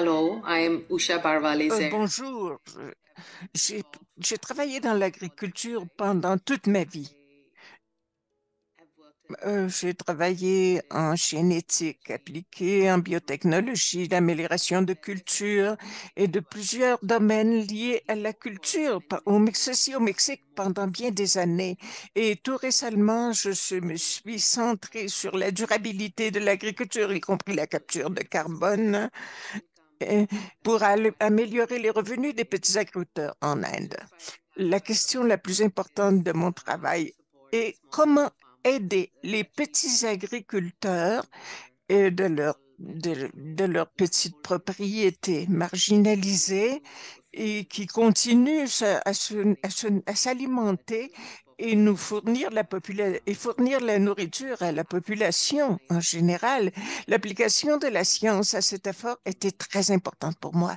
Euh, bonjour. J'ai travaillé dans l'agriculture pendant toute ma vie. Euh, j'ai travaillé en génétique appliquée, en biotechnologie, l'amélioration de culture et de plusieurs domaines liés à la culture au au Mexique pendant bien des années. Et tout récemment, je me suis centrée sur la durabilité de l'agriculture, y compris la capture de carbone pour améliorer les revenus des petits agriculteurs en Inde. La question la plus importante de mon travail est comment aider les petits agriculteurs euh, de leur de, leurs petites propriétés marginalisées et qui continuent à, à s'alimenter et nous fournir la et fournir la nourriture à la population en général. L'application de la science à cet effort était très importante pour moi.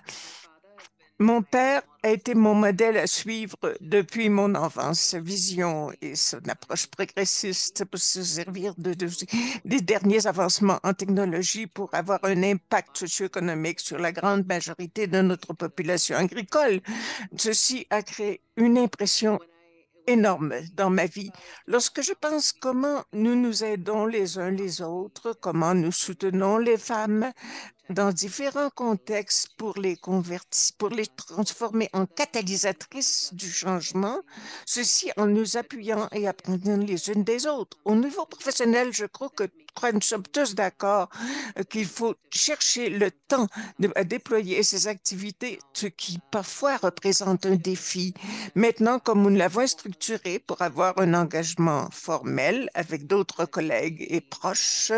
Mon père a été mon modèle à suivre depuis mon enfance. Sa vision et son approche progressiste pour se servir des derniers avancements en technologie pour avoir un impact socio-économique sur la grande majorité de notre population agricole. Ceci a créé une impression énorme dans ma vie. Lorsque je pense comment nous nous aidons les uns les autres, comment nous soutenons les femmes, dans différents contextes pour les pour les transformer en catalysatrices du changement, ceci en nous appuyant et apprenant les unes des autres. Au niveau professionnel, je crois que nous sommes tous d'accord euh, qu'il faut chercher le temps de, déployer ces activités, ce qui parfois représente un défi. Maintenant, comme nous l'avons structuré pour avoir un engagement formel avec d'autres collègues et proches,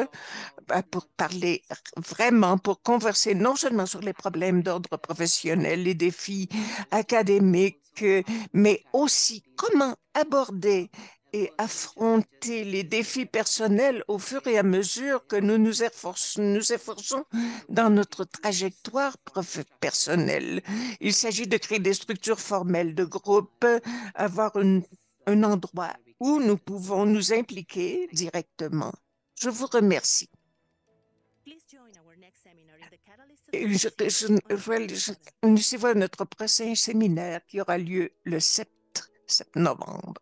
bah, pour parler vraiment, pour converser non seulement sur les problèmes d'ordre professionnel, les défis académiques, euh, mais aussi comment aborder et affronter les défis personnels au fur et à mesure que nous nous efforçons, nous dans notre trajectoire personnelle. Il s'agit de créer des structures formelles de groupe, avoir un endroit où nous pouvons nous impliquer directement. Je vous remercie. c'est euh, à notre prochain séminaire qui aura lieu le 7, 7 novembre.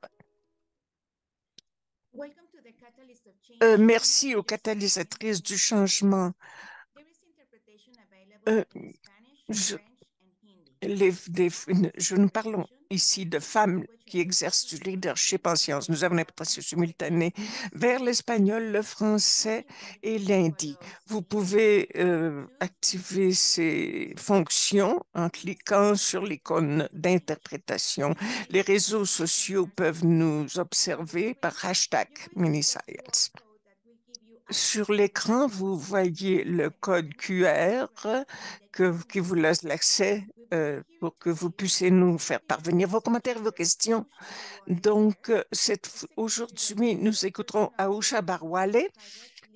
merci aux catalysatrices du changement. Euh, je, les, nous parlons ici de femmes qui exercent du leadership en sciences. Nous avons l'importation simultanée vers l'espagnol, le français et l'hindi. Vous pouvez euh, activer ces fonctions en cliquant sur l'icône d'interprétation. Les réseaux sociaux peuvent nous observer par hashtag MiniScience. Sur l'écran, vous voyez le code QR que, qui vous laisse l'accès euh, pour que vous puissiez nous faire parvenir vos commentaires, vos questions. Donc, euh, aujourd'hui, nous écouterons Aousha Barwale,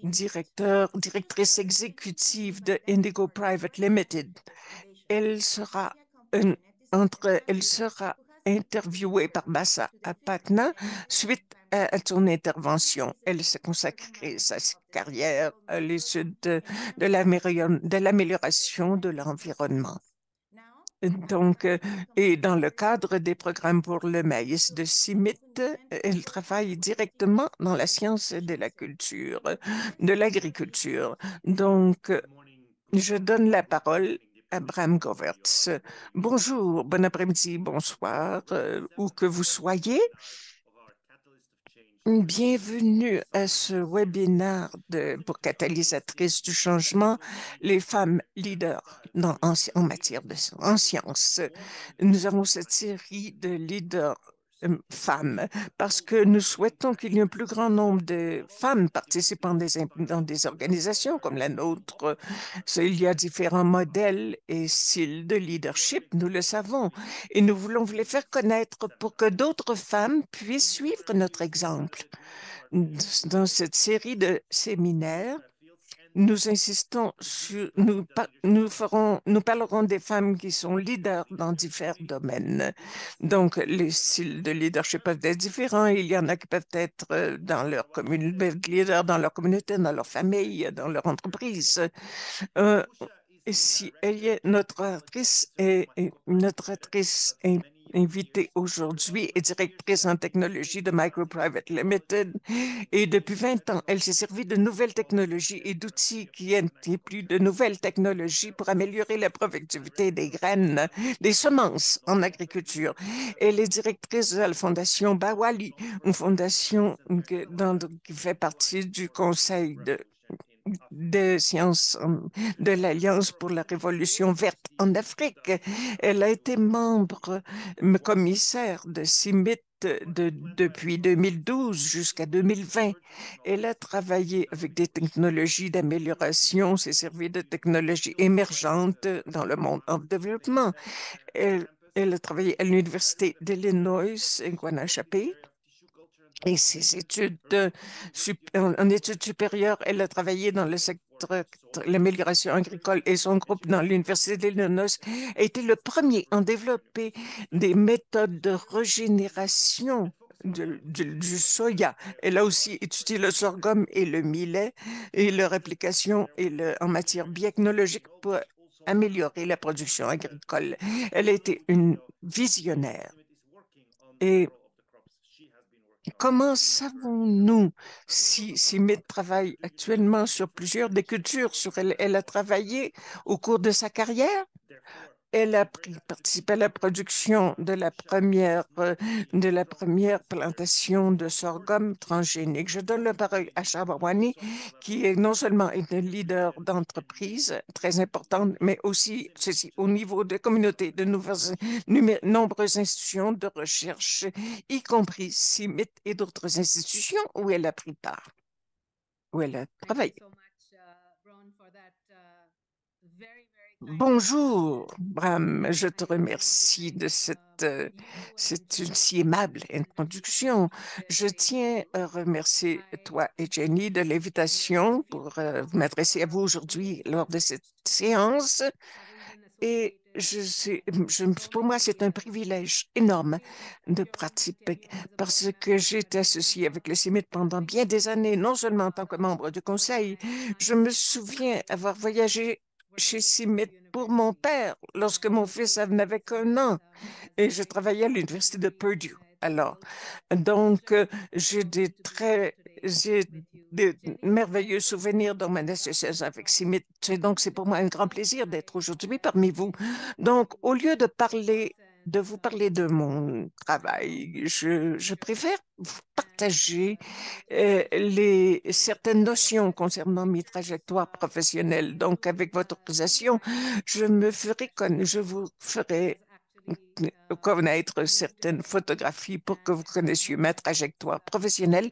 directeur, directrice exécutive de Indigo Private Limited. Elle sera, entre, elle sera interviewée par Bassa à Patna suite à, son intervention. Elle s'est consacrée sa carrière à l'étude de l'amélioration de l'environnement. Donc, euh, et dans le cadre des programmes pour le maïs de Simit, elle travaille directement dans la science de la culture, de l'agriculture. Donc, je donne la parole à Bram Govertz. Bonjour, bon après-midi, bonsoir, euh, où que vous soyez. Bienvenue à ce webinaire de, pour Catalysatrices du changement, les femmes leaders dans, en, matière de science. sciences. Nous avons cette série de leaders euh, femmes, parce que nous souhaitons qu'il y ait un plus grand nombre de femmes participant dans des organisations comme la nôtre. Il y a différents modèles et styles de leadership, nous le savons, et nous voulons vous les faire connaître pour que d'autres femmes puissent suivre notre exemple. Dans cette série de séminaires, nous insistons sur, nous, nous, ferons, nous parlerons des femmes qui sont leaders dans différents domaines. Donc, les styles de leadership peuvent être différents. Il y en a qui peuvent être euh, dans leur leaders dans leur communauté, dans leur famille, dans leur entreprise. Euh, si elle est notre actrice et notre actrice est invitée aujourd'hui est directrice en technologie de Micro Private Limited et depuis 20 ans, elle s'est servie de nouvelles technologies et d'outils qui plus de nouvelles technologies pour améliorer la productivité des graines, des semences en agriculture. Elle est directrice de la Fondation Bawali, une fondation dans, qui fait partie du Conseil de de sciences euh, de l'Alliance pour la Révolution verte en Afrique. Elle a été membre commissaire de CIMIT depuis 2012 jusqu'à 2020. Elle a travaillé avec des technologies d'amélioration, s'est servie de technologies émergentes dans le monde en développement. Elle, a travaillé à l'Université d'Illinois, Guanachapé et ses études en études supérieures. Elle a travaillé dans le secteur de l'amélioration agricole et son groupe dans l'Université d'Illinois a été le premier à développer des méthodes de régénération du, du, soya. Elle a aussi étudié le sorghum et le millet et leur application et en matière biotechnologique pour améliorer la production agricole. Elle a été une visionnaire et Comment savons-nous si, si travaille actuellement sur plusieurs des cultures sur lesquelles elle a travaillé au cours de sa carrière? Elle a participé à la production de la première, euh, de la première plantation de sorghum transgénique. Je donne la parole à Chabawani, qui est non seulement un leader d'entreprise très importante, mais aussi au niveau des communautés, de nombreuses institutions de recherche, y compris CIMIT et d'autres institutions où elle a pris part, où elle a travaillé. Bonjour, Bram. Je te remercie de cette, euh, si aimable introduction. Je tiens à remercier toi et Jenny de l'invitation pour euh, m'adresser à vous aujourd'hui lors de cette séance. Et je, pour moi, c'est un privilège énorme de participer parce que j'ai été associée avec le CIMIT e pendant bien des années, non seulement en tant que membre du conseil, je me souviens avoir voyagé chez Simit pour mon père lorsque mon fils n'avait qu'un an et je travaillais à l'université de Purdue. Alors, donc, euh, j'ai des très, des merveilleux souvenirs dans ma association avec Simit. Donc, c'est pour moi un grand plaisir d'être aujourd'hui parmi vous. Donc, au lieu de parler de vous parler de mon travail. Je, je préfère vous partager euh, les, certaines notions concernant mes trajectoires professionnelles. Donc, avec votre autorisation, je, me ferai, je vous ferai connaître certaines photographies pour que vous connaissiez ma trajectoire professionnelle,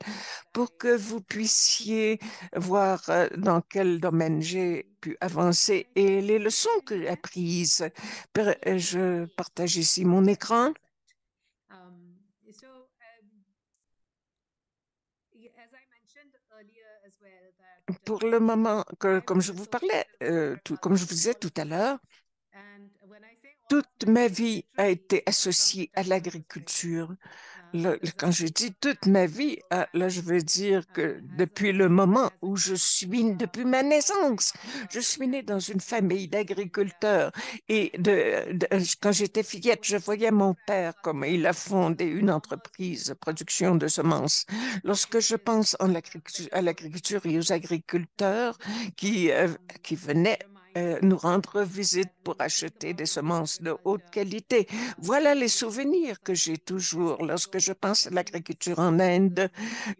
pour que vous puissiez voir euh, dans quel domaine j'ai pu avancer et les leçons que j'ai apprises. Euh, je partage ici mon écran. Pour le moment, comme je vous parlais, euh, comme je vous disais tout à l'heure, toute ma vie a été associée à l'agriculture. Quand je dis toute ma vie, euh, là, je veux dire que depuis le moment où je suis, depuis ma naissance, je suis née dans une famille d'agriculteurs. Et quand j'étais fillette, je voyais mon père comme il a fondé une entreprise de production de semences. Lorsque je pense à l'agriculture et aux agriculteurs qui, euh, qui venaient euh, nous rendre visite pour acheter des semences de haute qualité. Voilà les souvenirs que j'ai toujours lorsque je pense à l'agriculture en Inde.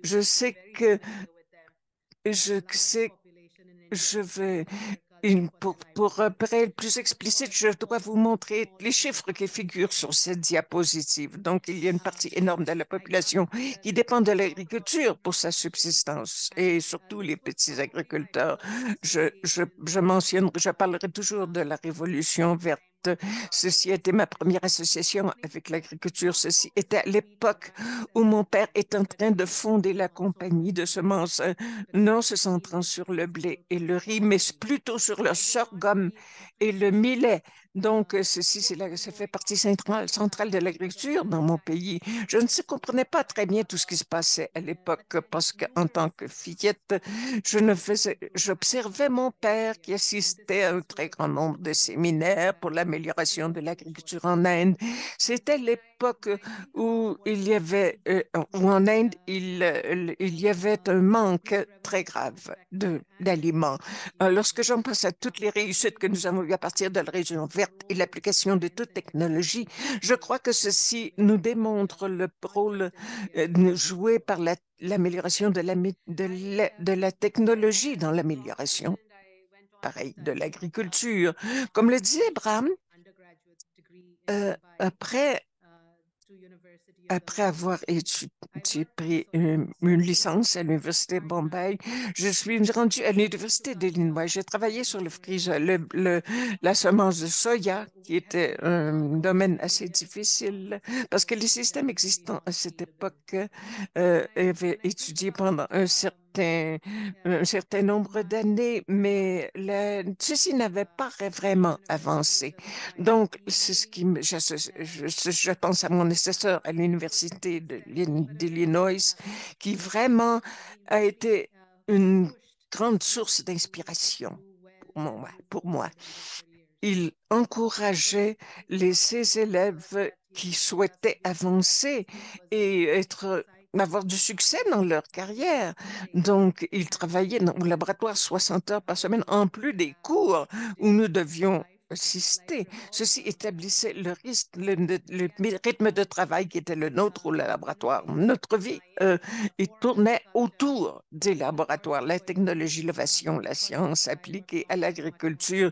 Je sais que je sais je vais pour, pour plus explicite, je dois vous montrer les chiffres qui figurent sur cette diapositive. Donc, il y a une partie énorme de la population qui dépend de l'agriculture pour sa subsistance et surtout les petits agriculteurs. Je, je, je mentionne, je parlerai toujours de la révolution verte euh, ceci a ma première association avec l'agriculture. Ceci était à l'époque où mon père est en train de fonder la compagnie de semences, euh, non se centrant sur le blé et le riz, mais plutôt sur le sorghum et le millet, donc, euh, ceci, ça fait partie centrale, centrale de l'agriculture dans mon pays. Je ne comprenais pas très bien tout ce qui se passait à l'époque parce qu'en tant que fillette, je ne j'observais mon père qui assistait à un très grand nombre de séminaires pour l'amélioration de l'agriculture en Inde. C'était l'époque où il y avait, euh, où en Inde, il, euh, il y avait un manque très grave d'aliments. Lorsque j'en passe à toutes les réussites que nous avons eues à partir de la région et l'application de toute technologie. Je crois que ceci nous démontre le rôle euh, joué par l'amélioration de, la, de, technologie dans l'amélioration pareil de l'agriculture. Comme le disait Bram, euh, après après avoir étudié, pris euh, une, licence à l'Université Bombay, je suis rendue à l'Université d'Illinois. J'ai travaillé sur le frige, le, la semence de soya, qui était un domaine assez difficile parce que les systèmes existants à cette époque euh, avaient étudié pendant un certain un certain nombre d'années, mais ceci n'avait pas ah, vraiment avancé. Donc, c'est ce qui je, je, pense à mon assesseur à l'université d'Illinois, qui vraiment a été euh, une grande source d'inspiration pour, pour moi. Il encourageait les, ses élèves qui souhaitaient avancer et être avoir du succès dans leur carrière. Donc, ils travaillaient au laboratoire 60 heures par semaine, en plus des cours où nous devions Um, Ceci établissait le, risque, le, rythme de travail qui était le nôtre au laboratoire. Notre vie euh, tournait autour des laboratoires. La technologie, l'innovation, la science appliquée à l'agriculture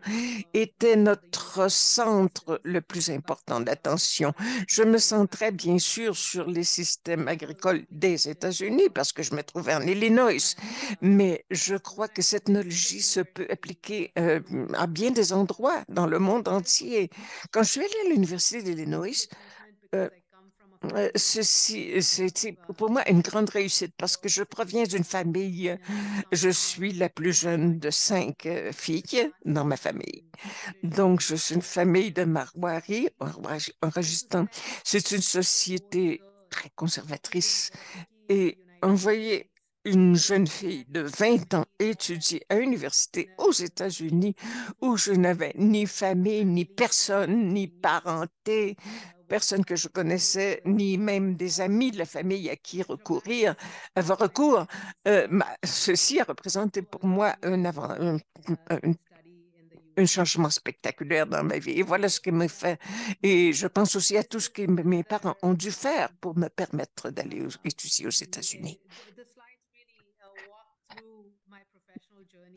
était notre centre le plus important d'attention. Je me centrais bien sûr sur les systèmes agricoles des États-Unis parce que je me trouvais en Illinois, mais je crois que cette technologie se peut appliquer euh, à bien des endroits dans le monde entier. Quand je suis allée à l'Université de euh, euh, Ceci, c'était pour moi une grande réussite parce que je proviens d'une famille, je suis la plus jeune de cinq euh, filles dans ma famille. Donc, je suis une famille de Marwari, en C'est une société très conservatrice et envoyer une jeune fille de 20 ans étudie à l'université aux États-Unis où je n'avais ni famille, ni personne, ni parenté, personne que je connaissais, ni même des amis de la famille à qui recourir, avoir recours. Euh, ceci a représenté pour moi un, un, changement spectaculaire dans ma vie. Et voilà ce qui me fait. Et je pense aussi à tout ce que mes parents ont dû faire pour me permettre d'aller étudier aux États-Unis.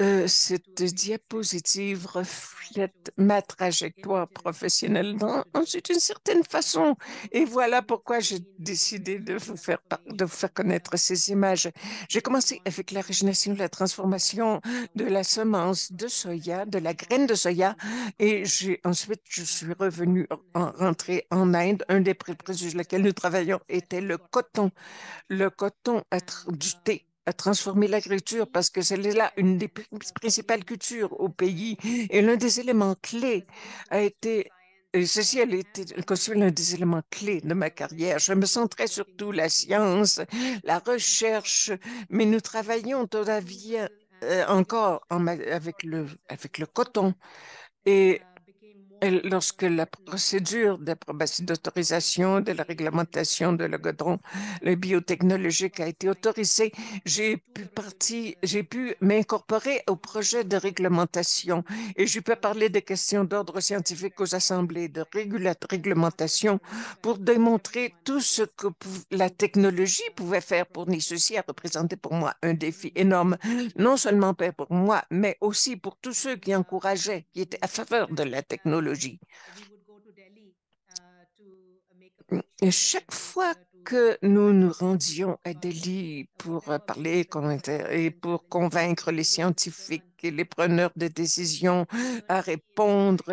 Euh, cette diapositive reflète ma trajectoire professionnelle d'une une certaine façon. Et voilà pourquoi j'ai décidé de vous, faire, de faire connaître ces images. J'ai commencé avec régénération, la transformation de la semence de soya, de la graine de soya, et ensuite, je suis revenue en rentrée en Inde. Un des prix sur lesquels nous travaillons était le coton, le coton du thé à transformer l'agriculture parce que c'est là une des principales cultures au pays et l'un des éléments clés a été ceci a été construit l'un des éléments clés de ma carrière. Je me centrais surtout la science, la recherche, mais nous travaillons vie euh, encore en, avec, le, avec le coton et lorsque la procédure d'approbation d'autorisation de la réglementation de le biotechnologique a été autorisée, j'ai pu j'ai pu m'incorporer au projet de réglementation et je peux parler des questions d'ordre scientifique aux assemblées de réglementation pour démontrer tout ce que la technologie pouvait faire pour nous. Ceci a représenté pour moi un défi énorme, non seulement pour moi, mais aussi pour tous ceux qui encourageaient, qui étaient à faveur de la technologie chaque uh, fois que nous nous uh, rendions à uh, Delhi pour parler et pour convaincre les scientifiques les preneurs de décision à répondre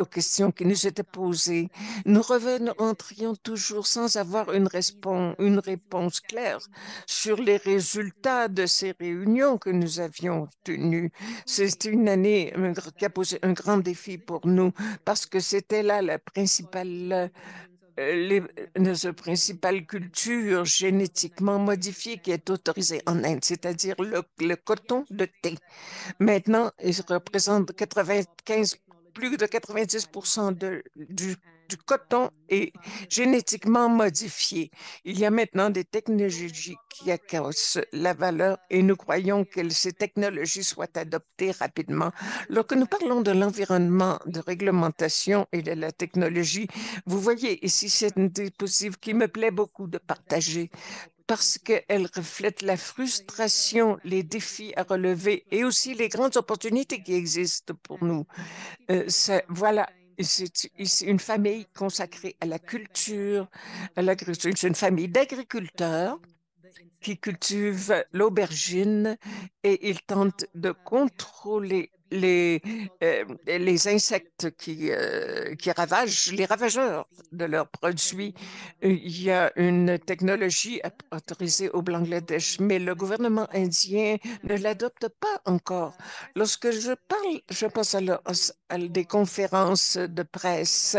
aux questions qui nous étaient posées. Nous revenons toujours sans avoir une réponse, une réponse claire sur les résultats de ces réunions que nous avions tenues. C'est une année qui a posé un grand défi pour nous parce que c'était là la principale euh, les, euh, principales principale culture génétiquement modifiées qui est autorisée en Inde, c'est-à-dire le, coton, de thé. Maintenant, il représente 95, plus de 90 de, du du coton est génétiquement modifié. Il y a maintenant des technologies qui accroissent la valeur et nous croyons que ces technologies soient adoptées rapidement. Lorsque nous parlons de l'environnement, de réglementation et de la technologie, vous voyez ici, cette une qui me plaît beaucoup de partager parce qu'elle reflète la frustration, les défis à relever et aussi les grandes opportunités qui existent pour nous. Euh, voilà c'est une famille consacrée à la culture, à l'agriculture. C'est une famille d'agriculteurs qui cultivent l'aubergine et ils tentent de contrôler les, euh, les insectes qui, euh, qui ravagent, les ravageurs de leurs produits. Il y a une technologie autorisée au Bangladesh, mais le gouvernement indien ne l'adopte pas encore. Lorsque je parle, je pense à des conférences de presse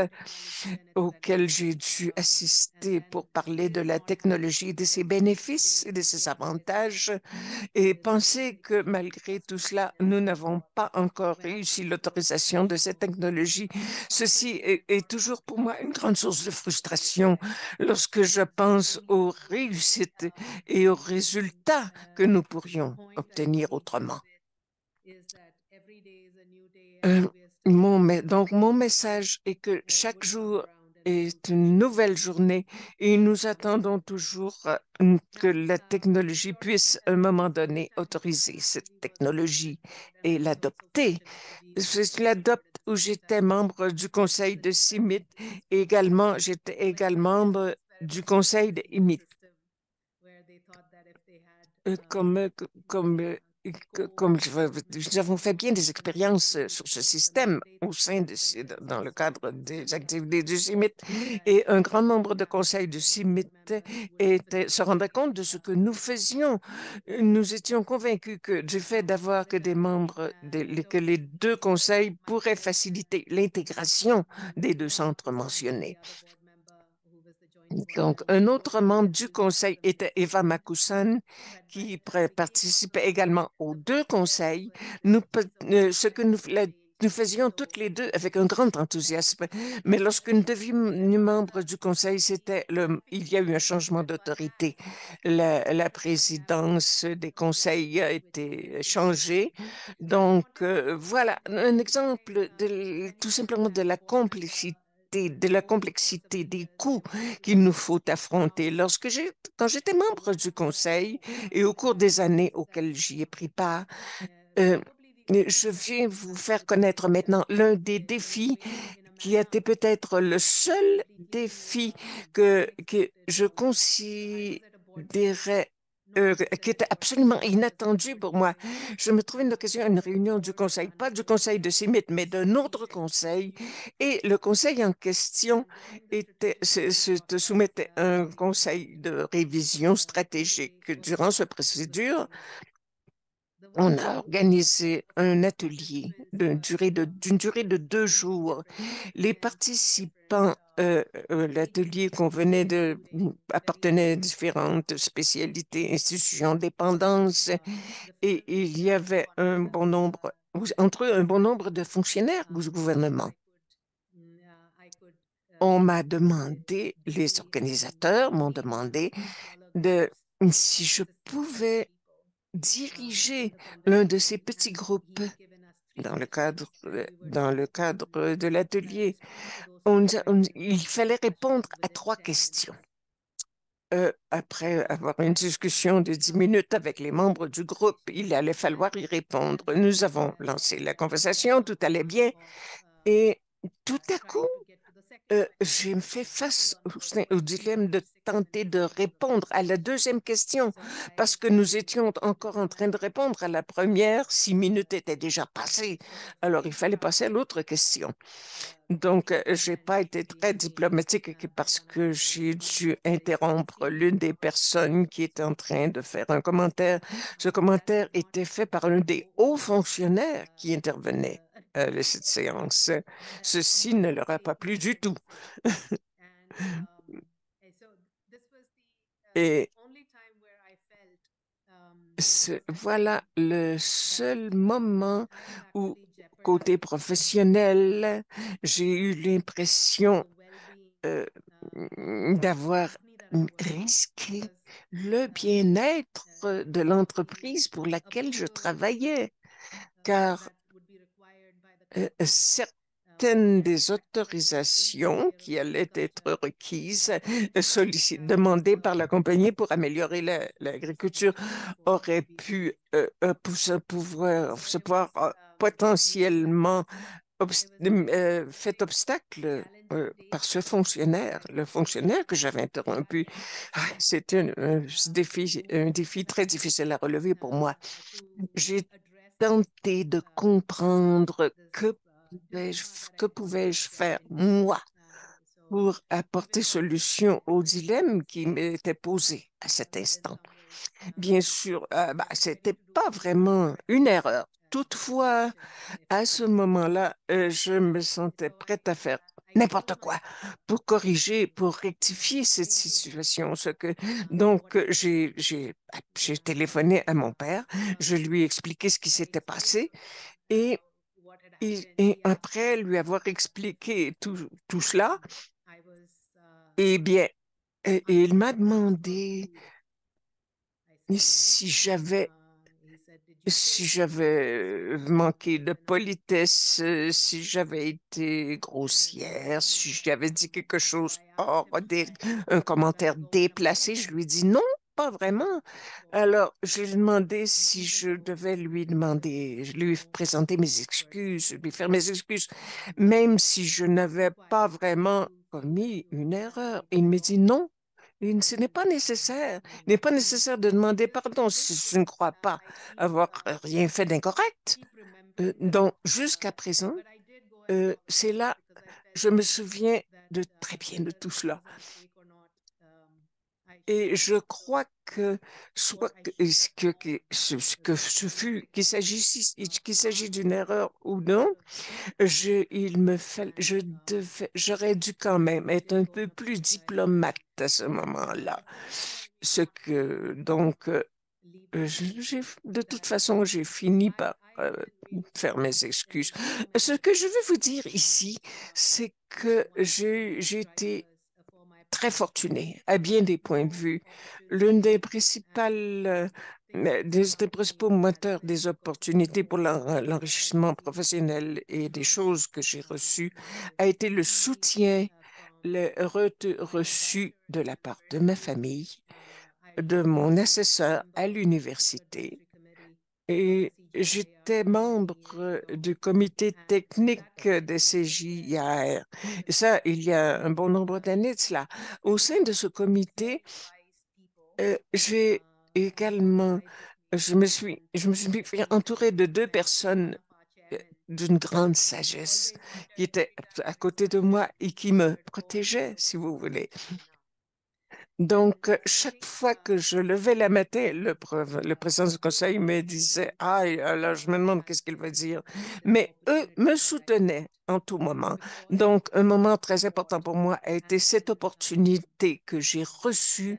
auxquelles j'ai dû assister pour parler de la technologie et de ses bénéfices de ses avantages et penser que malgré tout cela, nous n'avons pas encore réussi l'autorisation de cette technologie. Ceci est, toujours pour moi une grande source de frustration lorsque je pense aux réussites et aux résultats que nous pourrions obtenir autrement. Euh, donc, mon message est que chaque jour est une nouvelle journée et nous attendons toujours euh, que la technologie puisse, à un moment donné, autoriser cette technologie et l'adopter. Je l'adopte où j'étais membre du conseil de CIMIT et également, j'étais également membre du conseil de IMIT. Euh, comme, comme comme nous avons fait bien des expériences euh, sur ce système au sein de, dans le cadre des activités du CIMIT et un grand nombre de conseils du CIMIT étaient, se rendaient compte de ce que nous faisions. Nous étions convaincus que du fait d'avoir que des membres, que les deux conseils pourraient faciliter l'intégration des deux centres mentionnés. Donc, un autre membre du conseil était Eva Makoussan, qui participait également aux deux conseils. Nous, euh, ce que nous, faisions toutes les deux avec un grand enthousiasme. Mais lorsque nous membre du Conseil, il y a eu un changement d'autorité. La, présidence des conseils a été changée. Donc, euh, voilà un exemple tout simplement de la complicité de la complexité des coûts qu'il nous faut affronter. Lorsque j'ai, quand j'étais membre du Conseil et au cours des années auxquelles j'y ai pris part, euh, je viens vous faire connaître maintenant l'un des défis qui était peut-être le seul défi que, que je considérais euh, qui était absolument inattendu pour moi. Je me trouvais une occasion à une réunion du conseil, pas du conseil de CIMIT, mais d'un autre conseil. Et le conseil en question était, se, soumettait un conseil de révision stratégique. Durant cette procédure, on a organisé un atelier d'une durée, durée de deux jours. Les participants euh, euh, l'atelier qu'on venait de mm, appartenait à différentes spécialités, institutions, dépendances, et il y avait un bon nombre, entre eux, un bon nombre de fonctionnaires du gouvernement. On m'a demandé, les organisateurs m'ont demandé de si je pouvais diriger l'un de ces petits groupes dans le cadre, euh, dans le cadre de l'atelier, il fallait répondre à trois questions. Euh, après avoir une discussion de dix minutes avec les membres du groupe, il allait falloir y répondre. Nous avons lancé la conversation, tout allait bien, et tout à coup, je euh, j'ai fait face au, dilemme de tenter de répondre à la deuxième question parce que nous étions encore en train de répondre à la première. Six minutes étaient déjà passées. Alors, il fallait passer à l'autre question. Donc, je euh, j'ai pas été très diplomatique parce que j'ai dû interrompre l'une des personnes qui était en train de faire un commentaire. Ce commentaire était fait par l'un des hauts fonctionnaires qui intervenait cette euh, séance. Euh, ceci ne l'aura pas plu du tout. Et voilà le seul moment où, côté professionnel, j'ai eu l'impression euh, d'avoir risqué le bien-être de l'entreprise pour laquelle je travaillais, car euh, euh, certaines des autorisations qui allaient être requises, euh, demandées par la compagnie pour améliorer l'agriculture, auraient pu se pouvoir, se pouvoir potentiellement fait obstacle par ce fonctionnaire, le fonctionnaire que j'avais interrompu. Ah, c'était un, défi, un défi très difficile à relever pour moi. J'ai tenter de comprendre que pouvais-je faire, moi, pour apporter solution au dilemme qui m'était posé à cet instant. Bien sûr, euh, bah, ce n'était pas vraiment une erreur. Toutefois, à ce moment-là, euh, je me sentais prête à faire n'importe quoi pour corriger, pour rectifier cette situation. Ce que, donc, j'ai téléphoné à mon père, je lui ai expliqué ce qui s'était passé et, et, après lui avoir expliqué tout, cela, eh bien, il m'a demandé si j'avais si j'avais manqué de politesse, euh, si j'avais été grossière, si j'avais dit quelque chose hors des, un commentaire déplacé, je lui dis non, pas vraiment. Alors, je lui ai demandé si je devais lui demander, lui présenter mes excuses, lui faire mes excuses, même si je n'avais pas vraiment commis une erreur. Il me dit non, ce n'est pas nécessaire. Mmh n'est pas nécessaire de demander pardon si je ne crois pas avoir rien fait d'incorrect. Euh, donc, jusqu'à présent, euh, c'est là, je me souviens de très bien de tout cela. Et je crois que soit que, que ce fut qu'il s'agisse qu'il s'agit d'une erreur ou non, je il me je devais j'aurais dû quand même être un peu plus diplomate à ce moment-là. Ce que donc euh, j'ai, de toute façon, j'ai fini par euh, faire mes excuses. Ce que je veux vous dire ici, c'est que j'ai, j'ai été très fortuné à bien des points de vue. L'une des principales euh, des, principaux moteurs des opportunités pour euh, l'enrichissement professionnel et des choses que j'ai reçues a été le soutien reçu de la part de ma famille, de mon assesseur à l'université et J'étais membre euh, du comité technique des CJIR. Et ça, il y a un bon nombre d'années de cela. Au sein de ce comité, euh, j'ai également, je me suis, je me suis entourée de deux personnes euh, d'une grande sagesse qui étaient à côté de moi et qui me protégeaient, si vous voulez. Donc, euh, chaque fois que je levais la matée, le, le président du conseil me disait « Ah, alors je me demande qu'est-ce qu'il veut dire ». Mais eux me soutenaient en tout moment. Donc, un moment très important pour moi a été cette opportunité que j'ai reçue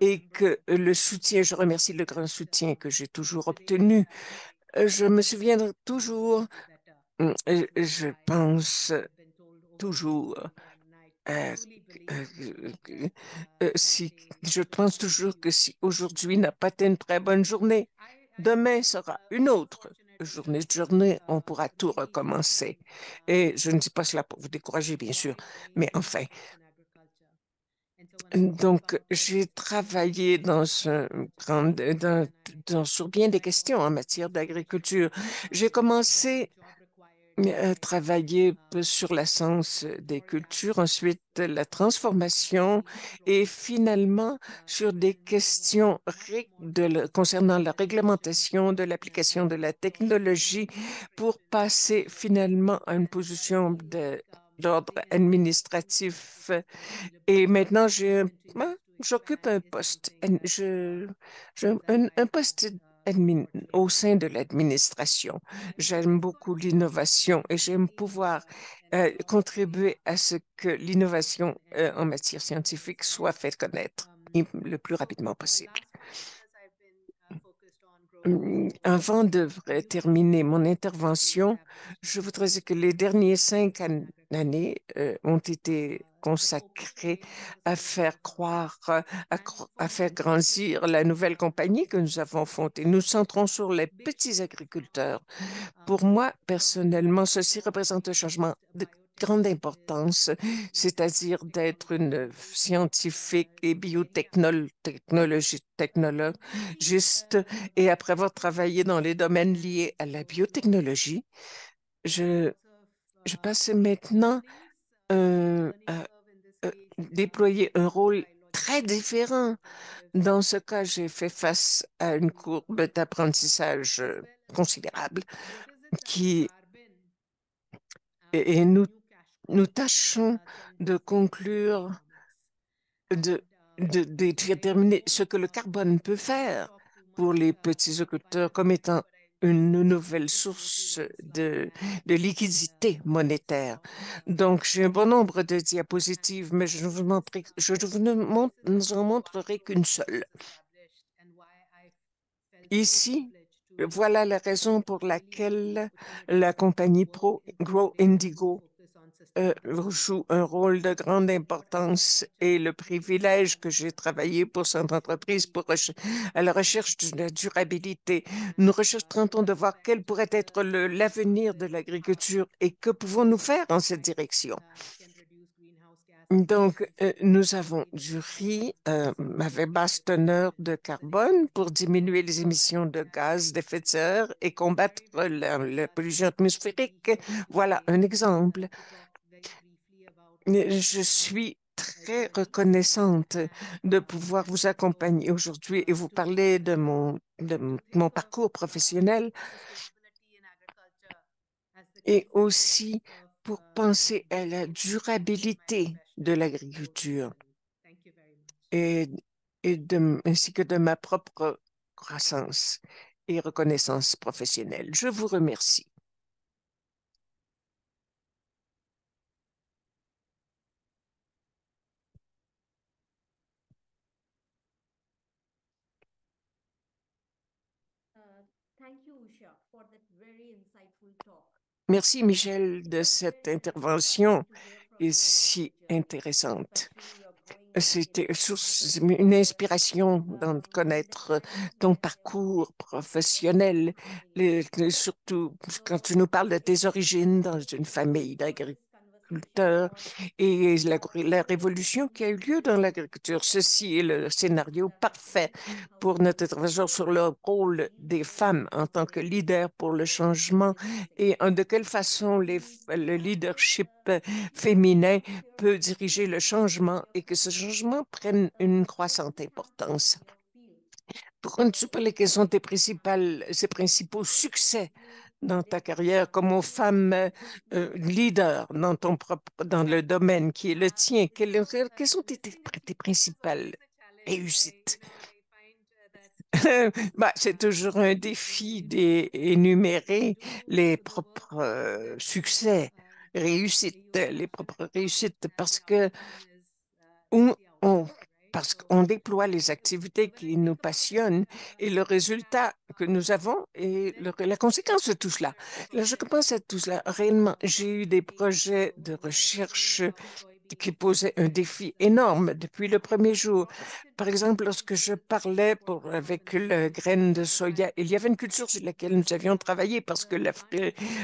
et que le soutien, je remercie le grand soutien que j'ai toujours obtenu. Euh, je me souviens toujours, euh, je pense toujours euh, euh, si, je pense toujours que si aujourd'hui n'a pas été une très bonne journée, demain sera une autre journée journée, on pourra tout recommencer. Et je ne dis pas cela pour vous décourager, bien sûr, mais enfin. Donc, j'ai travaillé dans, dans, sur bien des questions en matière d'agriculture. J'ai commencé euh, travailler sur la sens euh, des cultures, ensuite euh, la transformation et finalement sur des questions concernant la réglementation de l'application de la technologie pour passer finalement à une position d'ordre administratif. Et maintenant, j'occupe un poste, je, un poste au sein de l'administration. J'aime beaucoup l'innovation et j'aime pouvoir euh, contribuer à ce que l'innovation euh, en matière scientifique soit faite connaître le plus rapidement possible. Mmh, avant de terminer mon intervention, je voudrais dire que les dernières cinq années euh, ont été consacrées à faire croire, à, faire grandir la nouvelle compagnie que nous avons fondée. Nous centrons sur les petits agriculteurs. Pour moi, personnellement, ceci représente un changement de grande importance, c'est-à-dire d'être une scientifique et biotechnologue, juste, et après avoir travaillé dans les domaines liés à la biotechnologie, je, passe maintenant euh, à, à euh, déployer un rôle très différent. Dans ce cas, j'ai fait face à une courbe d'apprentissage considérable qui et nous nous tâchons de conclure, de, de, déterminer ce que le carbone peut faire pour les petits agriculteurs comme étant une nouvelle source de, de liquidité monétaire. Donc, j'ai un bon nombre de diapositives, mais je, je ne vous, vous en montrerai qu'une seule. Ici, voilà la raison pour laquelle la compagnie Pro Grow Indigo euh, joue un rôle de grande importance et le privilège que j'ai travaillé pour cette entreprise pour à la recherche la durabilité. Mmh. Nous recherchons de voir quel pourrait être l'avenir de l'agriculture et que pouvons-nous faire en cette direction. Donc, euh, nous avons du riz euh, avec basse teneur de carbone pour diminuer les émissions de gaz d'effet de serre et combattre la pollution atmosphérique. Voilà un exemple. Je suis très reconnaissante de pouvoir vous accompagner aujourd'hui et vous parler de mon, mon parcours professionnel et aussi pour penser à la durabilité de l'agriculture et, et de, ainsi que de ma propre croissance et reconnaissance professionnelle. Je vous remercie. Merci, Michel, de cette intervention si intéressante. C'était une inspiration d'en connaître ton parcours professionnel, surtout quand tu nous parles de tes origines dans une famille d'agriculteurs et la, la révolution qui a eu lieu dans l'agriculture. Ceci est le scénario parfait pour notre travail sur le rôle des femmes en tant que leaders pour le changement et de quelle façon le leadership féminin peut diriger le changement et que ce changement prenne une croissante importance. Pour une super les questions principales principaux succès dans ta carrière comme aux femmes euh, leader dans, ton propre, dans le domaine qui est le tien? Quelles, sont tes, principales réussites? bah, c'est toujours un défi d'énumérer les propres euh, succès, réussites, les propres réussites, parce que où on parce qu'on déploie les activités qui nous passionnent et le résultat que nous avons et la conséquence de tout cela. Là, je pense à tout cela. Réellement, j'ai eu des projets de recherche qui posait un défi énorme depuis le premier jour. Par exemple, lorsque je parlais avec la graine de soya, il y avait une culture sur laquelle nous avions travaillé parce que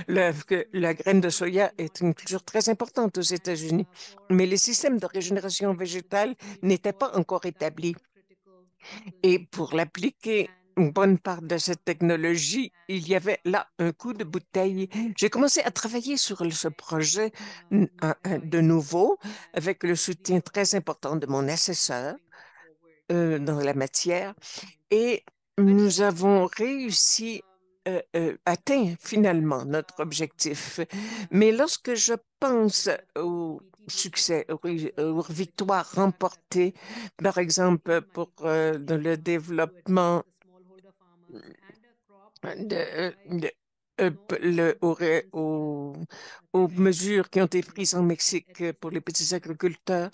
la, la graine de soya est une culture très importante aux États-Unis. Mais les systèmes de régénération végétale n'étaient pas encore établis. Et pour l'appliquer une bonne part de cette technologie, il y avait là un coup de bouteille. J'ai commencé à travailler sur ce projet de nouveau avec le soutien très important de mon assesseur euh, dans la matière et nous avons réussi euh, atteindre euh, atteint finalement notre objectif. Mais lorsque je pense au succès, aux, victoires remportées, par exemple pour euh, le développement le, aux, aux, mesures qui ont été prises en Mexique pour les petits agriculteurs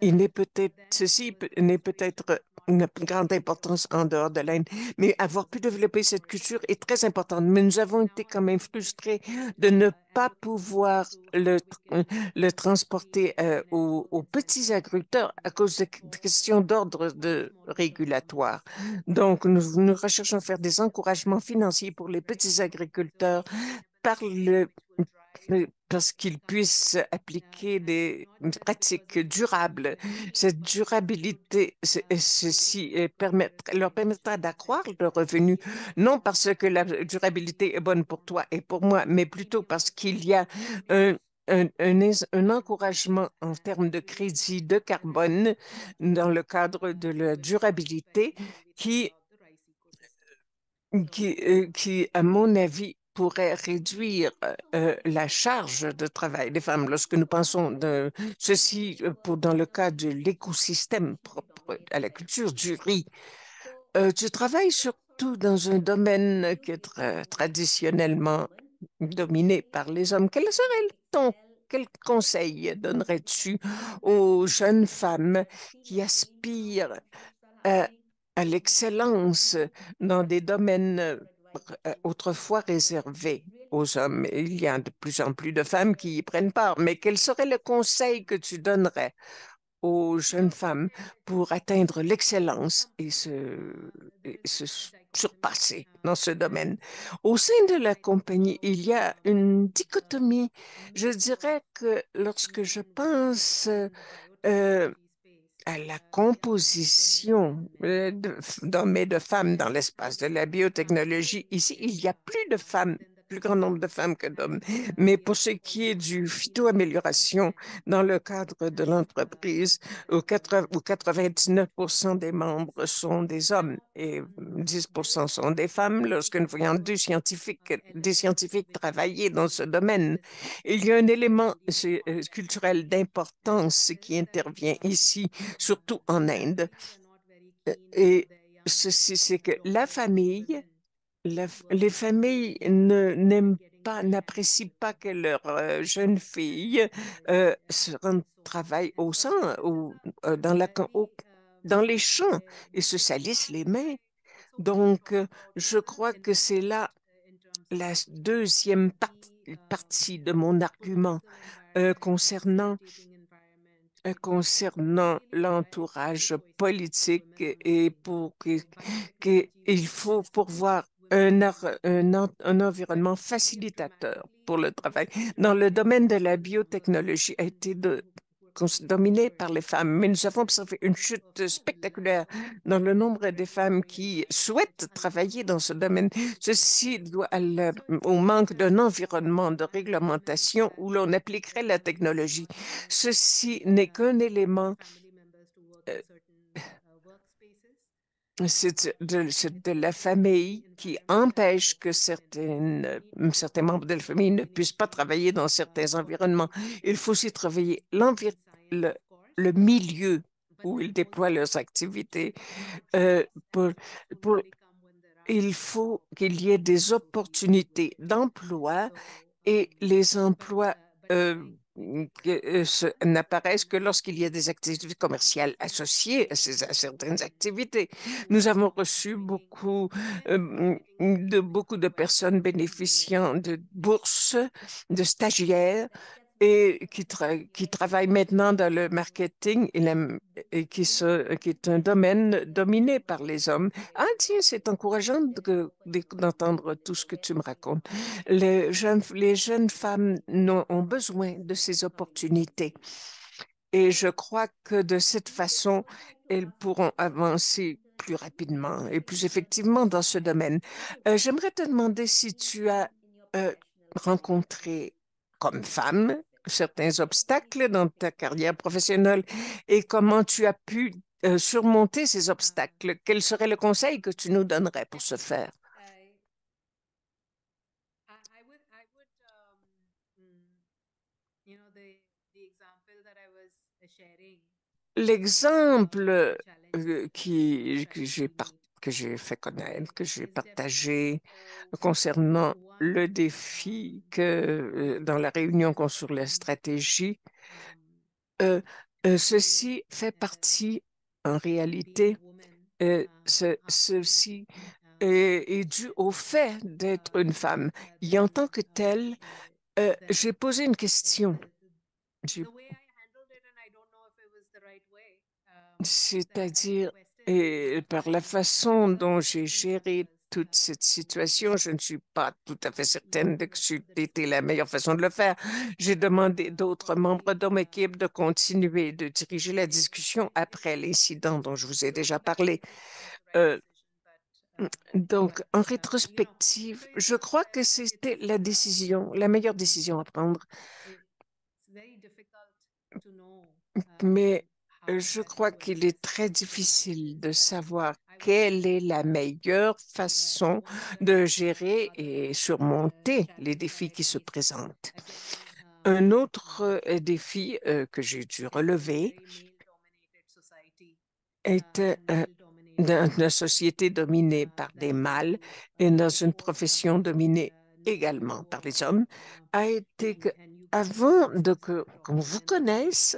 il n'est peut-être, ceci n'est peut-être une grande importance en dehors de l'Inde, mais avoir pu développer cette culture est très importante. Mais nous avons été quand même frustrés de ne pas pouvoir le, le transporter euh, aux, petits agriculteurs à cause de questions d'ordre de régulatoire. Donc, nous, nous recherchons faire des encouragements financiers pour les petits agriculteurs par le parce qu'ils puissent appliquer des euh, pratiques durables. Cette durabilité, euh, ceci leur euh, permettra d'accroître leurs revenus, non parce que la durabilité est bonne pour toi et pour moi, mais plutôt parce qu'il y a un, un, encouragement en termes de crédit de carbone dans le cadre de la durabilité qui, qui, qui à mon avis, pourrait réduire euh, euh, la charge de travail des femmes. Lorsque nous pensons de ceci euh, pour, dans le cas de l'écosystème propre à la culture du riz, tu travailles surtout dans un domaine qui est traditionnellement dominé par les hommes. Quel serait ton quel conseil donnerais-tu aux jeunes femmes qui aspirent à l'excellence dans des domaines euh, autrefois réservé aux hommes. Il y a de plus en plus de femmes qui y prennent part, mais quel serait le conseil que tu donnerais aux jeunes femmes pour atteindre l'excellence et, se, surpasser dans ce domaine. Au sein de la compagnie, il y a une dichotomie. Je dirais que lorsque je pense euh, à la composition euh, d'hommes et de femmes dans l'espace de la biotechnologie. Ici, il y a plus de femmes plus grand nombre de femmes que d'hommes. Mais pour ce qui est du phytoamélioration, dans le cadre de l'entreprise, où, 99 des membres sont des hommes et 10 sont des femmes, lorsque nous voyons scientifique, des scientifiques travailler dans ce domaine, il y a un élément euh, culturel d'importance qui intervient ici, surtout en Inde. Euh, et ceci, c'est que la famille les familles n'aiment pas, n'apprécient pas que leur jeune fille euh, se travaille au sein ou dans, la, dans les champs et se salissent les mains. Donc, je crois que c'est là la deuxième partie de mon argument concernant concernant l'entourage politique et pour qu'il faut pourvoir un, environnement facilitateur pour le travail. Dans le domaine de la biotechnologie, a été dominé par les femmes, mais nous avons observé une chute spectaculaire dans le nombre des femmes qui souhaitent travailler dans ce domaine. Ceci doit au manque d'un environnement de réglementation où l'on appliquerait la technologie. Ceci n'est qu'un élément euh, de, la famille qui empêche que certaines, euh, certains membres de la famille ne puissent pas travailler dans certains environnements. Il faut aussi travailler le, le, milieu où ils déploient leurs activités. Euh, pour, pour, il faut qu'il y ait des opportunités d'emploi et les emplois euh, eh, n'apparaissent que lorsqu'il y a des activités commerciales associées à, ces, certaines activités. Nous avons reçu beaucoup, euh, de, beaucoup de personnes bénéficiant de bourses, de stagiaires, et qui, qui travaille maintenant dans le marketing et, et qui, se, qui, est un domaine dominé par les hommes. Ah tiens, c'est encourageant d'entendre de, tout ce que tu me racontes. Les jeunes, les jeunes femmes ont besoin de ces opportunités. Et je crois que de cette façon, elles pourront avancer plus rapidement et plus effectivement dans ce domaine. Euh, j'aimerais te demander si tu as euh, rencontré comme femme certains obstacles dans ta carrière professionnelle et comment tu as pu euh, surmonter ces obstacles. Quel serait le conseil que tu nous donnerais pour ce faire? L'exemple euh, qui, que j'ai partagé que j'ai fait connaître, que j'ai partagé concernant le défi que euh, dans la réunion sur la stratégie, euh, euh, ceci fait partie en réalité, ceci est, est, dû au fait d'être une femme. Et en tant que telle, j'ai posé une question. Um, C'est-à-dire, et par la façon dont j'ai géré toute cette situation, je ne suis pas tout à fait certaine que c'était la meilleure façon de le faire. J'ai demandé d'autres membres de mon équipe de continuer de diriger la discussion après l'incident dont je vous ai déjà parlé. Euh, donc, en rétrospective, je crois que c'était la décision, la meilleure décision à prendre. Euh, Mais je crois qu'il est très difficile de savoir quelle est la meilleure façon de gérer et surmonter les défis qui se présentent. Un autre euh, défi euh, que j'ai dû relever était euh, dans une société dominée par des mâles et dans une profession dominée également par les hommes, a été qu'avant qu'on vous connaisse,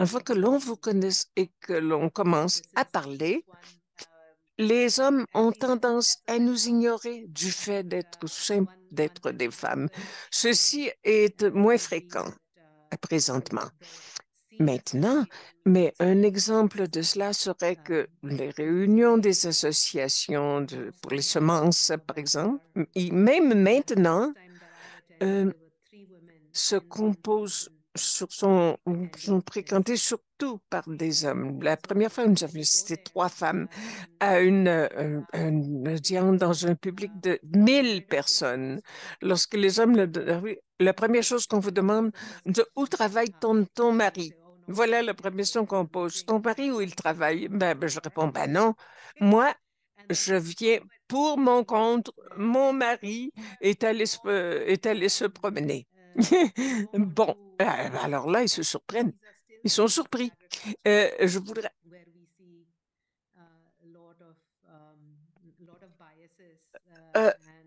avant que l'on vous connaisse et que l'on commence à parler, euh, les hommes ont tendance à nous ignorer du fait d'être euh, d'être des femmes. Ceci est moins fréquent euh, présentement. Maintenant, mais un exemple de cela serait que les réunions des associations de, pour les semences, par exemple, même maintenant, uh, se composent sont fréquentées surtout par des hommes. La première fois, nous avons cité trois femmes à une, euh, dans un public de 1000 personnes. Lorsque les hommes, le, euh, la première chose qu'on vous demande, de où travaille ton, ton mari? Voilà la première question qu'on pose. Ton mari, où il travaille? Ben, ben, je réponds, ben non. Moi, je viens pour mon compte. Mon mari est euh, est allé se promener. bon, euh, alors là, ils se surprennent. Ils sont surpris. Euh, je voudrais.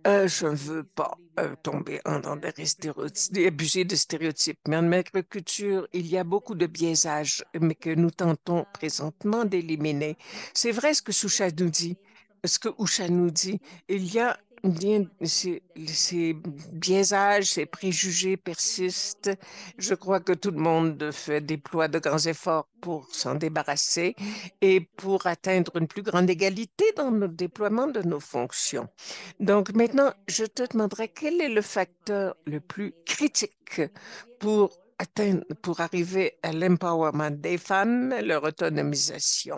Euh, je ne veux pas tomber dans des stéréotypes, abuser de stéréotypes, mais en agriculture, il y a beaucoup de biaisages, mais que nous tentons présentement d'éliminer. C'est vrai ce que Soucha nous dit, ce que Usha nous dit. Il y a bien, ces, biaisages, ces préjugés persistent. Je crois que tout le monde fait, déploie de grands efforts pour s'en débarrasser et pour atteindre une plus grande égalité dans le déploiement de nos fonctions. Donc maintenant, je te demanderai quel est le facteur le plus critique pour atteindre, pour arriver à l'empowerment des femmes, leur autonomisation.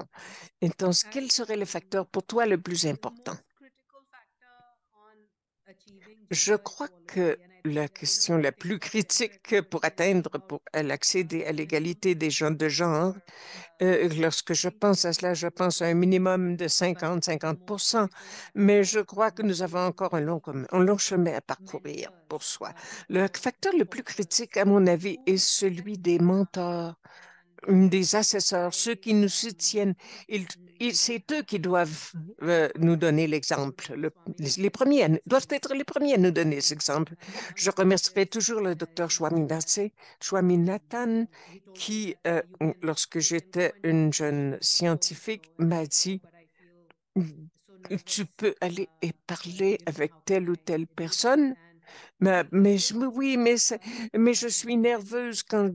Et donc, quel serait le facteur pour toi le plus important? Je crois que la question la plus critique pour atteindre pour accéder à l'égalité des gens de genre. Euh, lorsque je pense à cela, je pense à un minimum de 50-50 mais je crois que nous avons encore un long, un long chemin à parcourir pour soi. Le facteur le plus critique, à mon avis, est celui des mentors des assesseurs, ceux qui nous soutiennent. c'est eux qui doivent euh, nous donner l'exemple. les, premiers doivent être les premiers à nous donner cet exemple. Je remercierai toujours le docteur nathan, qui, euh, lorsque j'étais une jeune scientifique, m'a dit tu peux aller et parler avec telle ou telle personne mais, mais oui, mais, mais je suis nerveuse. Quand,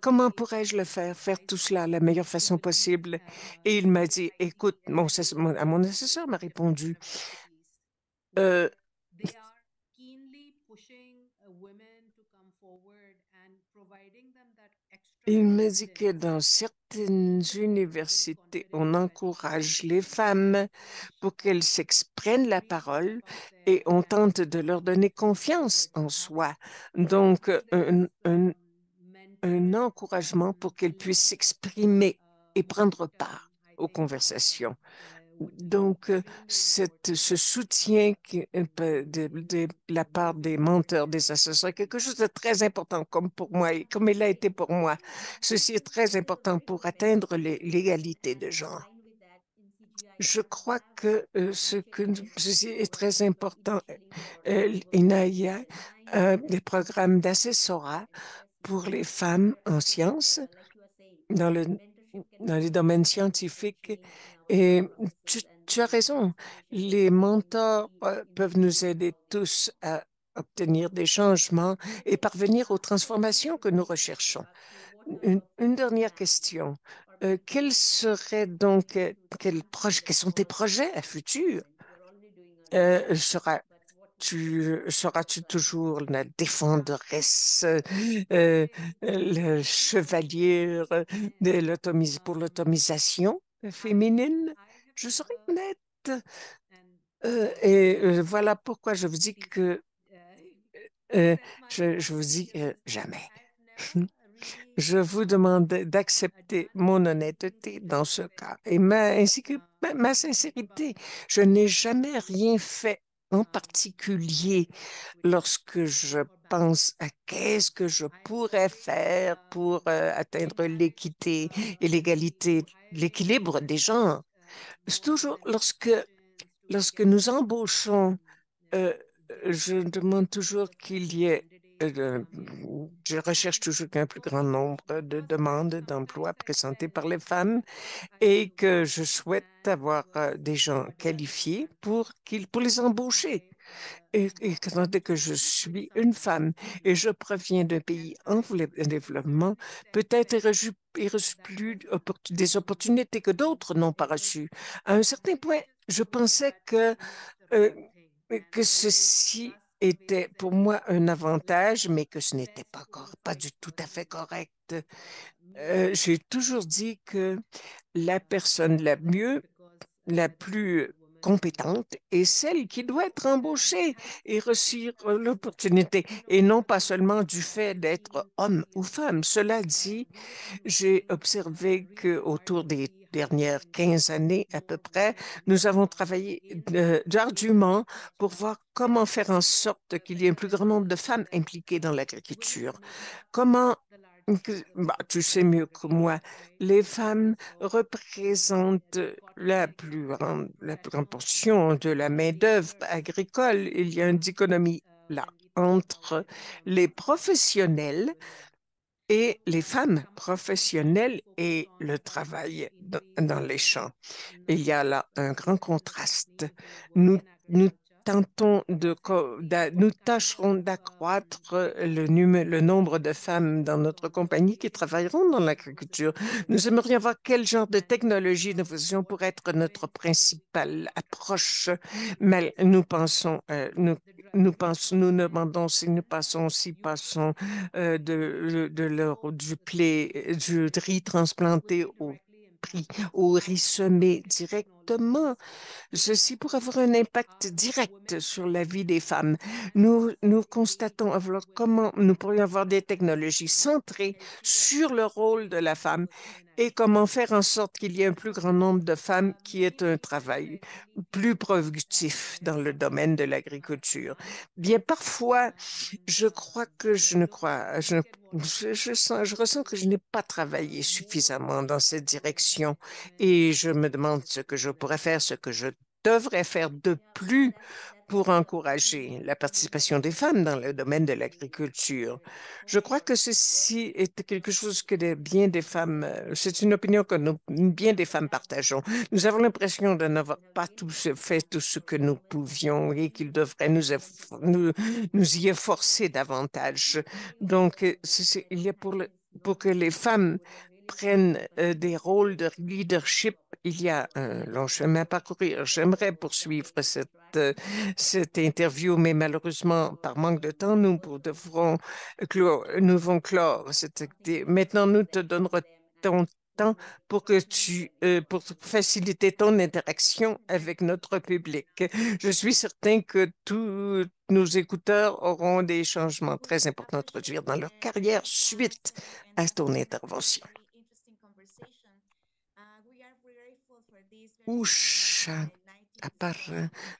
comment pourrais-je le faire, faire tout cela de la meilleure façon possible? Et il m'a dit, écoute, mon, mon, assesseur m'a répondu, euh, il m'a dit que dans certains certaines universités, on encourage les femmes pour qu'elles s'expriment la parole et on tente de leur donner confiance en soi. Donc, un encouragement pour qu'elles puissent s'exprimer et prendre part aux conversations. Donc, euh, ce soutien euh, de, de, la part des menteurs, des assassins, est quelque chose de très important comme pour moi, comme il a été pour moi. Ceci est très important pour atteindre l'égalité de genre. Je crois que, euh, ce que ceci est très important. il a des programmes d'assessorat pour les femmes en sciences dans, le, dans les domaines scientifiques et tu, as raison, les mentors euh, peuvent nous aider tous à obtenir des changements et parvenir aux transformations que nous recherchons. Une, dernière question. Euh, quels seraient donc euh, quels, quels sont tes projets à futur tu, seras-tu toujours la défendresse, le chevalier de pour l'automisation féminine, je serai honnête. Euh, et euh, voilà pourquoi je vous dis que euh, je, vous dis jamais. Je vous demande d'accepter mon honnêteté dans ce cas et ainsi que ma sincérité. Je n'ai jamais rien fait en particulier lorsque je à qu'est-ce que je pourrais faire pour euh, atteindre l'équité et l'égalité, l'équilibre des gens. C'est toujours lorsque, lorsque nous embauchons, euh, je demande toujours qu'il y ait euh, je recherche toujours qu'un plus grand nombre de demandes d'emploi présentées par les femmes et que je souhaite avoir des gens qualifiés pour, qu'ils, pour les embaucher et, que je suis une femme et je proviens d'un pays en développement, peut-être ai reçu plus des opportunités que d'autres n'ont pas reçues. À un certain point, je pensais que, euh, que ceci était pour moi un avantage, mais que ce n'était pas, pas du tout à fait correct. Euh, j'ai toujours dit que la personne la mieux, la plus compétente et celle qui doit être embauchée et réussir euh, l'opportunité, et non pas seulement du fait d'être homme ou femme. Cela dit, j'ai observé qu'autour des dernières 15 années à peu près, nous avons travaillé euh, d'arguments pour voir comment faire en sorte qu'il y ait un plus grand nombre de femmes impliquées dans l'agriculture, comment bah, tu sais mieux que moi, les femmes représentent la plus grande, la plus grande portion de la main-d'œuvre agricole. Il y a une économie là entre les professionnels et les femmes professionnelles et le travail dans, les champs. Il y a là un grand contraste. Nous, nous tentons de, nous tâcherons d'accroître le, le, nombre de femmes dans notre compagnie qui travailleront dans l'agriculture. Nous aimerions voir quel genre de technologie nous faisions pour être notre principale approche. Mais nous pensons, euh, nous, nous pensons, nous demandons si nous passons, si passons euh, de, de, du, plé, du riz transplanté au prix au riz directement. Ceci pour avoir un impact direct sur la vie des femmes. Nous, nous constatons comment nous pourrions avoir des technologies centrées sur le rôle de la femme et comment faire en sorte qu'il y ait un plus grand nombre de femmes qui aient un travail plus productif dans le domaine de l'agriculture. Bien, parfois, je crois que je ne crois, je, sens, je ressens que je n'ai pas travaillé suffisamment dans cette direction et je me demande ce que je pourrais faire, ce que je devrais faire de plus pour encourager la participation des femmes dans le domaine de l'agriculture. Je crois que ceci est quelque chose que des, bien des femmes, euh, c'est une opinion que nous, bien des femmes partageons. Nous avons l'impression de n'avoir pas tous fait tout ce que nous pouvions et qu'il devrait nous, nous, y efforcer davantage. Donc, euh, il y a pour le, pour que les femmes prennent euh, des rôles de leadership, il y a un long chemin à parcourir. J'aimerais poursuivre cette, euh, cette interview, mais malheureusement, par manque de temps, nous devrons clore, nous vont clore cette Maintenant, nous te donnerons ton temps pour que tu euh, pour faciliter ton interaction avec notre public. Je suis certain que tous nos écouteurs auront des changements très importants à introduire dans leur carrière suite à ton intervention. Ouch, à part,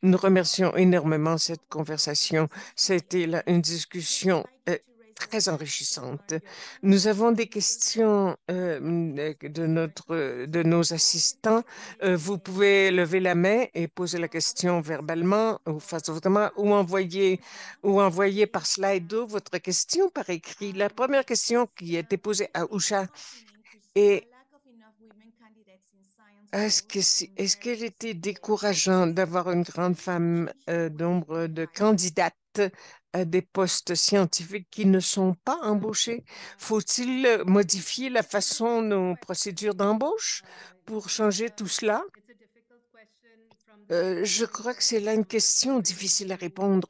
nous remercions énormément cette conversation. C'était une discussion euh, très enrichissante. Nous avons des questions euh, de, notre, de nos assistants. Euh, vous pouvez lever la main et poser la question verbalement ou face ou envoyer, ou envoyer par Slido votre question par écrit. La première question qui a été posée à Usha est ah, est-ce que est, ce qu'il était décourageant d'avoir une grande femme euh, nombre de candidates à euh, des postes scientifiques qui ne sont pas embauchés? Faut-il euh, modifier la façon nos procédures d'embauche pour changer tout cela? Euh, je crois que c'est là une question difficile à répondre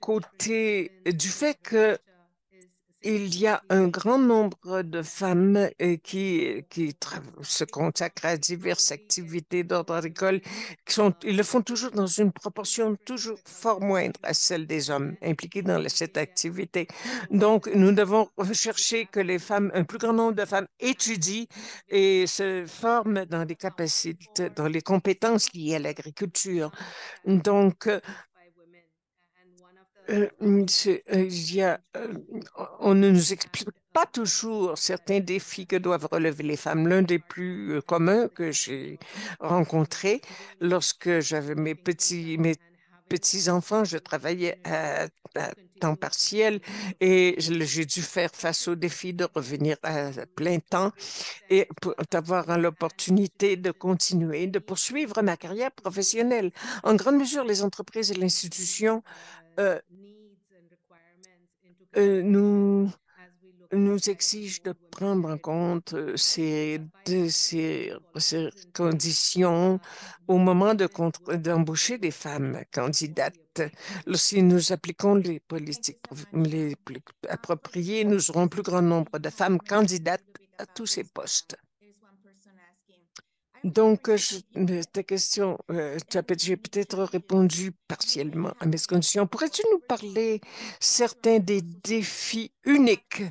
côté du fait que il y a un grand nombre de femmes euh, qui, qui se consacrent à diverses activités d'ordre agricole. Qui sont, ils le font toujours dans une proportion toujours fort moindre à celle des hommes impliqués dans cette activité. Donc, nous devons rechercher que les femmes, un plus grand nombre de femmes étudient et se forment dans les capacités, dans les compétences liées à l'agriculture. Donc, euh, mm, euh, euh, on ne nous explique pas toujours certains défis que doivent relever les femmes. L'un des plus communs que j'ai rencontré lorsque j'avais mes petits, mes petits-enfants, je travaillais à, temps partiel et j'ai dû faire face au défi de revenir à plein temps et d'avoir l'opportunité de continuer, de poursuivre ma carrière professionnelle. En grande mesure, les entreprises et l'institution euh, euh, nous, nous exige de prendre en compte euh, ces, ces, conditions au moment d'embaucher des femmes candidates. Si nous appliquons les politiques les plus appropriées, nous aurons plus grand nombre de femmes candidates à tous ces postes. Donc, euh, euh, ta question, euh, j'ai peut-être répondu partiellement à mes questions. Pourrais-tu nous parler certains des défis uniques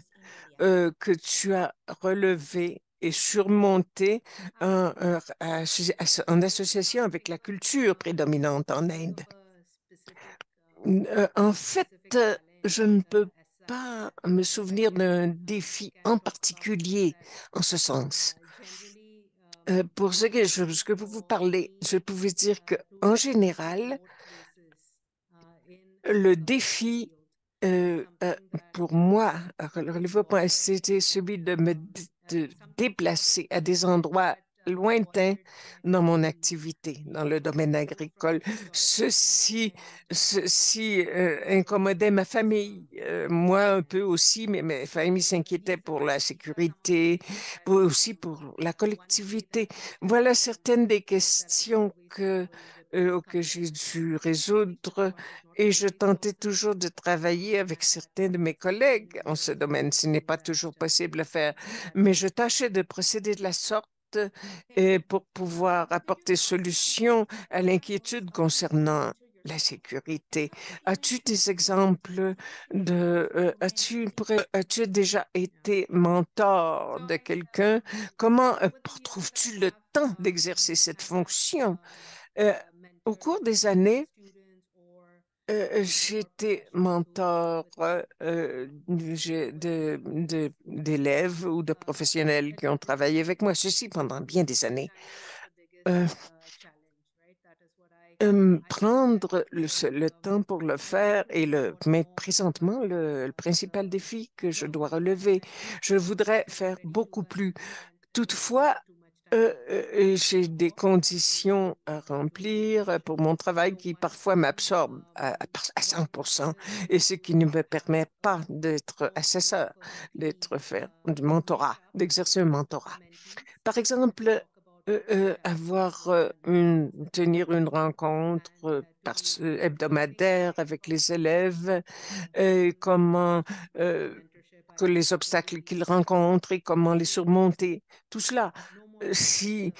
que tu as relevés et surmontés en association avec la culture prédominante en Inde? en fait, je ne peux pas me souvenir d'un défi en particulier en ce sens. Euh, pour ce que, je, vous parlez, je pouvais vous dire qu'en général, le défi euh, euh, pour moi, le c'était celui de me déplacer à des endroits lointain dans mon activité dans le domaine agricole. Ceci, ceci euh, incommodait ma famille, euh, moi un peu aussi, mais ma famille s'inquiétait pour la sécurité, aussi pour la collectivité. Voilà certaines des questions que euh, que j'ai dû résoudre et je tentais toujours de travailler avec certains de mes collègues en ce domaine. Ce n'est pas toujours possible à faire, mais je tâchais de procéder de la sorte et pour pouvoir apporter solution à l'inquiétude concernant la sécurité. As-tu des exemples de... Euh, as-tu as déjà été mentor de quelqu'un? Comment euh, trouves-tu le temps d'exercer cette fonction? Euh, au cours des années, euh, j'étais mentor euh, d'élèves ou de professionnels qui ont travaillé avec moi, ceci pendant bien des années. Euh, prendre le, temps pour le faire et le mais présentement le principal défi que je dois relever. Je voudrais faire beaucoup plus. Toutefois, euh, euh, euh, j'ai des conditions à remplir pour mon travail qui parfois m'absorbe à, 100 et ce qui ne me permet pas d'être assesseur, d'être faire du mentorat, d'exercer un mentorat. Par exemple, avoir une, tenir une rencontre hebdomadaire avec les élèves, comment que les obstacles qu'ils rencontrent et comment les surmonter. Tout cela euh, si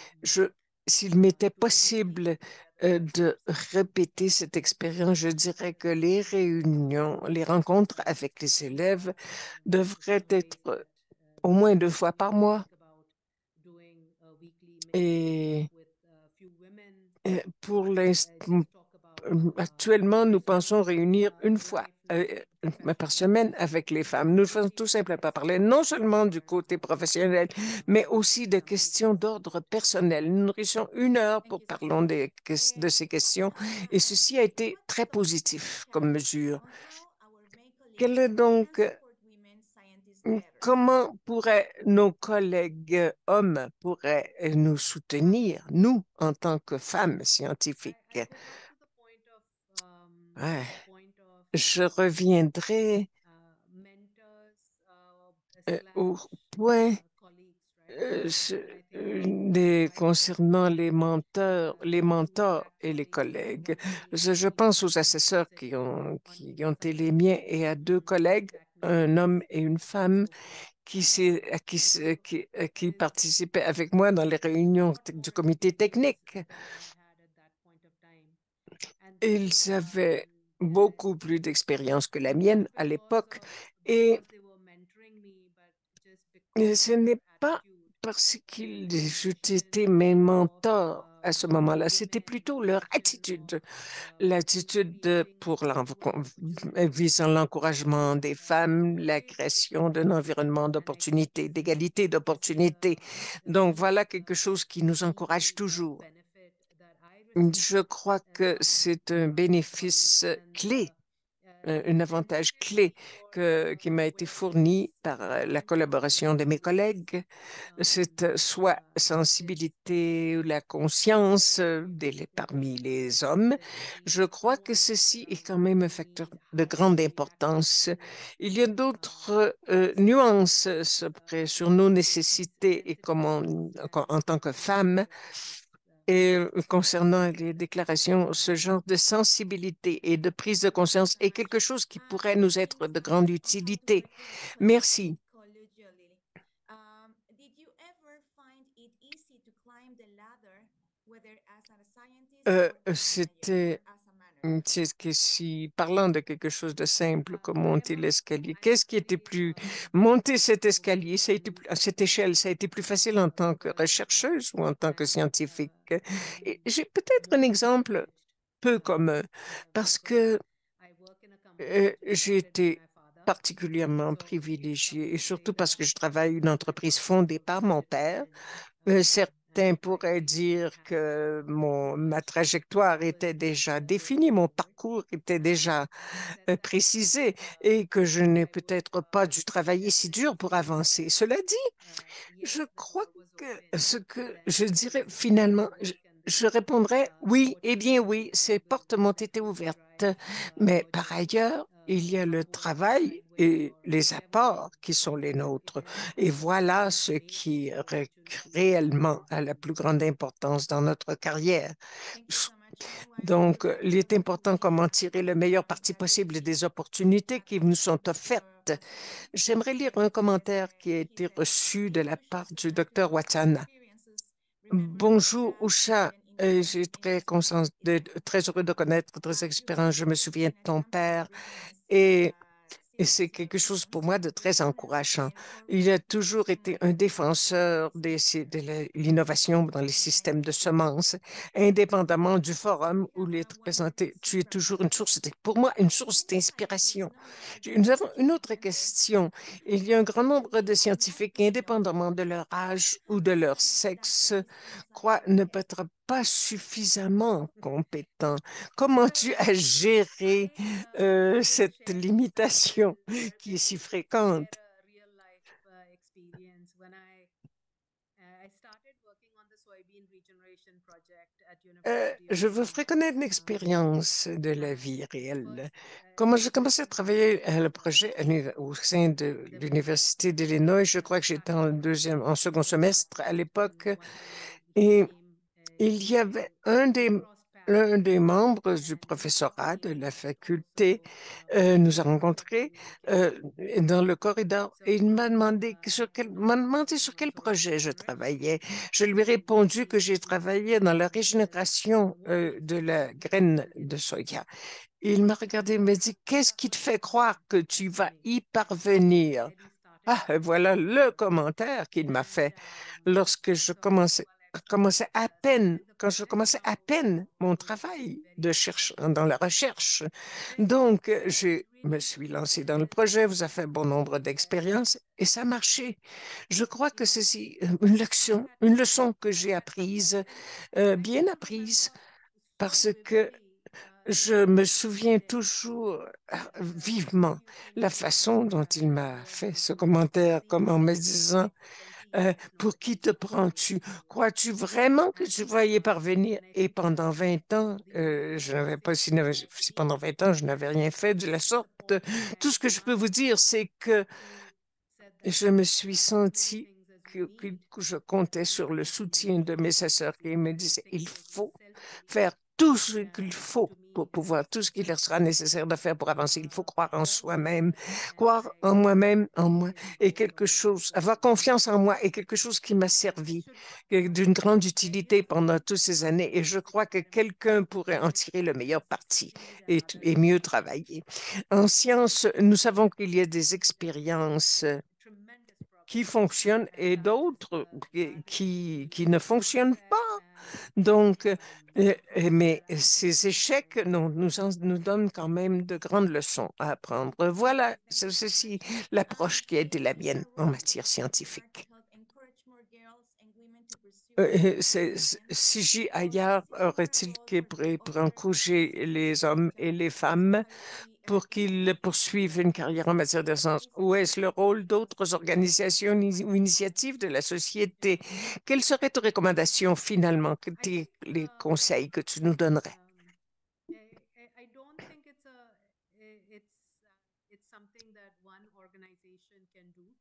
s'il m'était possible euh, de répéter cette expérience, je dirais que les réunions, les rencontres avec les élèves devraient être au moins deux fois par mois. Et euh, pour l'instant, actuellement, nous pensons réunir une fois par semaine avec les femmes. Nous ne faisons tout simplement pas parler non seulement du côté professionnel, mais aussi de questions d'ordre personnel. Nous nourrissons une heure pour parler des, de ces questions et ceci a été très positif comme mesure. Quelle est donc comment pourraient nos collègues hommes pourraient nous soutenir, nous, en tant que femmes scientifiques? je reviendrai au euh, euh, euh, point concernant les mentors, les mentors et les collègues. Je, pense aux assesseurs qui ont, qui ont été les miens et à deux collègues, un homme et une femme, qui, qui participaient avec moi dans les réunions du comité technique. Ils avaient um, beaucoup plus d'expérience que la mienne à l'époque. Et ce n'est pas parce qu'ils étaient mes mentors à ce moment-là, c'était plutôt leur attitude, l'attitude pour visant l'encouragement des femmes, la création d'un environnement d'opportunité, d'égalité d'opportunité. Donc voilà quelque chose qui nous encourage toujours je crois que c'est un bénéfice clé, euh, un avantage clé que, qui m'a été fourni par euh, la collaboration de mes collègues. Cette euh, soit sensibilité ou la conscience parmi les hommes, je crois que ceci est quand même un facteur de grande importance. Il y a d'autres nuances sur nos nécessités et comment, en, en tant que femmes, et euh, concernant les déclarations, ce genre de sensibilité et de prise de conscience est quelque chose qui pourrait nous être de grande utilité. Merci. Euh, C'était Mmh, C'est que si, parlant de quelque chose de simple comme monter l'escalier, qu'est-ce qui était plus, monter cet escalier, ça a été à cette échelle, ça a été plus facile en tant que rechercheuse ou en tant que scientifique. J'ai peut-être un exemple peu commun euh, parce que euh, j'ai été particulièrement privilégiée et surtout parce que je travaille une entreprise fondée par mon père. Euh, pourrait dire que mon, ma trajectoire était déjà définie, mon parcours était déjà euh, précisé et que je n'ai peut-être pas dû travailler si dur pour avancer. Cela dit, je crois que ce que je dirais finalement, je, je répondrais oui, eh bien oui, ces portes m'ont été ouvertes. Mais par ailleurs, il y a le travail et les apports qui sont les nôtres. Et voilà ce qui réellement a la plus grande importance dans notre carrière. Donc, il est important comment tirer le meilleur parti possible des opportunités qui nous sont offertes. J'aimerais lire un commentaire qui a été reçu de la part du docteur Watana. Bonjour, Usha je suis très, de, très heureux de connaître votre expérience. Je me souviens de ton père et, c'est quelque chose pour moi de très encourageant. Il a toujours été un défenseur des, de l'innovation dans les systèmes de semences, indépendamment du forum où il est présenté. Tu es toujours une source, pour moi, une source d'inspiration. Nous avons une autre question. Il y a un grand nombre de scientifiques, indépendamment de leur âge ou de leur sexe, croient ne pas être pas suffisamment compétent. Comment tu as géré euh, cette limitation qui est si fréquente? Euh, je veux une expérience de la vie réelle. Comment j'ai commencé à travailler à euh, le projet au sein de l'Université d'Illinois, je crois que j'étais en deuxième, en second semestre à l'époque, et il y avait un des, membres du professorat de la faculté euh, nous a rencontrés euh, dans le corridor et il m'a demandé, sur quel, projet je travaillais. Je lui ai répondu que j'ai travaillé dans la régénération euh, de la graine de soja. Il m'a regardé et m'a dit, qu'est-ce qui te fait croire que tu vas y parvenir? Ah, voilà le commentaire qu'il m'a fait lorsque je commençais commençais à peine, quand je commençais à peine mon travail de cherche, dans la recherche. Donc, je me suis lancé dans le projet, vous avez fait bon nombre d'expériences et ça a marché. Je crois que c'est une leçon, une leçon que j'ai apprise, euh, bien apprise, parce que je me souviens toujours euh, vivement la façon dont il m'a fait ce commentaire, comme en me disant euh, pour qui te prends-tu? Crois-tu vraiment que tu voyais parvenir? Et pendant 20 ans, euh, je n'avais pas, si, pendant 20 ans, je n'avais rien fait de la sorte, tout ce que je peux vous dire, c'est que je me suis sentie que, je comptais sur le soutien de mes sœurs qui me disaient, il faut faire tout ce qu'il faut pour pouvoir tout ce qu'il leur sera nécessaire de faire pour avancer. Il faut croire en soi-même, croire en moi-même, en moi, et quelque chose, avoir confiance en moi est quelque chose qui m'a servi d'une grande utilité pendant toutes ces années et je crois que quelqu'un pourrait en tirer le meilleur parti et, et mieux travailler. En science, nous savons qu'il y a des expériences qui fonctionnent et d'autres qui, qui ne fonctionnent pas. Donc, euh, euh, euh, mais ces échecs nous, nous, donnent quand même de grandes leçons à apprendre. Voilà, ceci l'approche qui est de la mienne en matière scientifique. si aurait-il encourager les hommes et les femmes pour qu'ils poursuivent une carrière en matière de sens Ou est-ce le rôle d'autres organisations ou initiatives de la société? Quelles seraient tes recommandations finalement, les conseils que tu nous donnerais?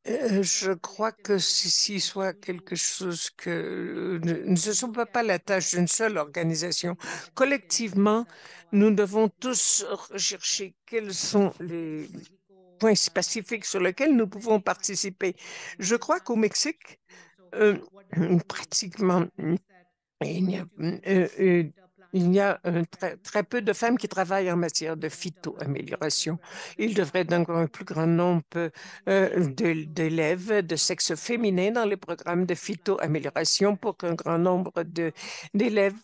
Euh, je crois que ceci soit quelque chose que euh, ce ne sont pas la tâche d'une seule organisation. Collectivement, nous devons tous rechercher quels sont les points spécifiques sur lesquels nous pouvons participer. Je crois qu'au Mexique, euh, pratiquement, il n'y a il y a euh, très, peu de femmes qui travaillent en matière de phytoamélioration. Il devrait donc avoir un plus grand nombre euh, d'élèves de sexe féminin dans les programmes de phytoamélioration pour qu'un grand nombre d'élèves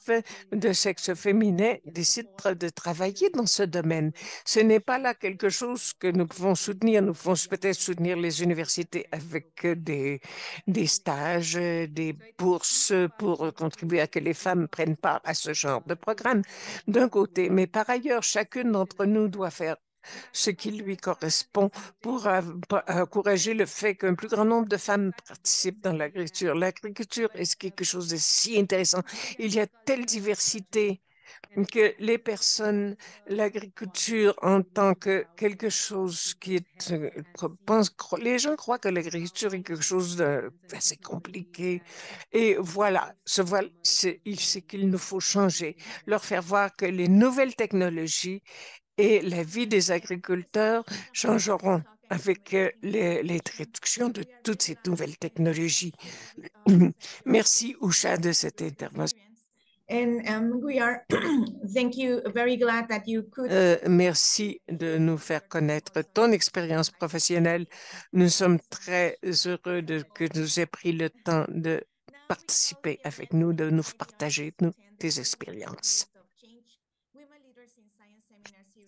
de, sexe féminin décident de travailler dans ce domaine. Ce n'est pas là quelque chose que nous pouvons soutenir. Nous pouvons peut-être soutenir les universités avec des, des stages, des bourses pour contribuer à que les femmes prennent part à ce genre de programme d'un côté, mais par ailleurs, chacune d'entre nous doit faire ce qui lui correspond pour encourager euh, le fait qu'un plus grand nombre de femmes participent dans l'agriculture. L'agriculture est quelque chose de si intéressant. Il y a telle diversité que les personnes, l'agriculture en tant que quelque chose qui est... Euh, les gens croient que l'agriculture est quelque chose de assez compliqué. Et voilà, ce c'est qu'il nous faut changer, leur faire voir que les nouvelles technologies et la vie des agriculteurs changeront avec euh, les l'introduction de toutes ces nouvelles technologies. Merci, Ousha de cette intervention merci de nous faire connaître ton expérience professionnelle. Nous sommes très heureux de, que nous aies pris le temps de participer avec nous, de nous partager tes expériences.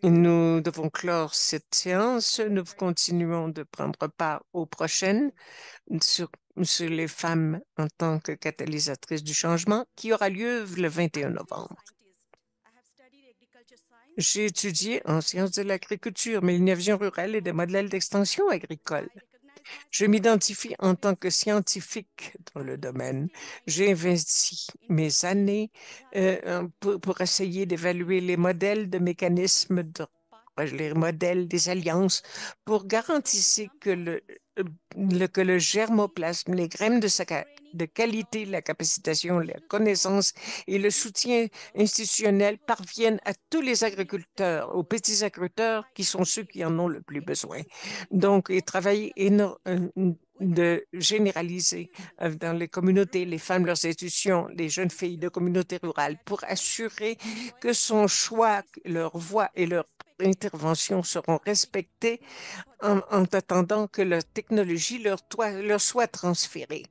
Nous devons clore cette séance. Nous continuons de prendre part aux prochaines sur sur les femmes en tant que catalysatrice du changement qui aura lieu le 21 novembre. J'ai étudié en sciences de l'agriculture, mais l'innovation rurale et des modèles d'extension agricole. Je m'identifie en tant que scientifique dans le domaine. J'ai investi mes années euh, pour, essayer d'évaluer les modèles de mécanismes, de, les modèles des alliances, pour garantir que le, le, que le germoplasme, les graines de, qualité, la capacitation, la connaissance et le soutien institutionnel parviennent à tous les agriculteurs, aux petits agriculteurs qui sont ceux qui en ont le plus besoin. Donc, ils travaillent énormément euh, de généraliser euh, dans les communautés, les femmes, leurs institutions, les jeunes filles de communautés rurales pour assurer que son choix, leur voix et leur intervention seront respectées en, attendant que la technologie leur soit transférée.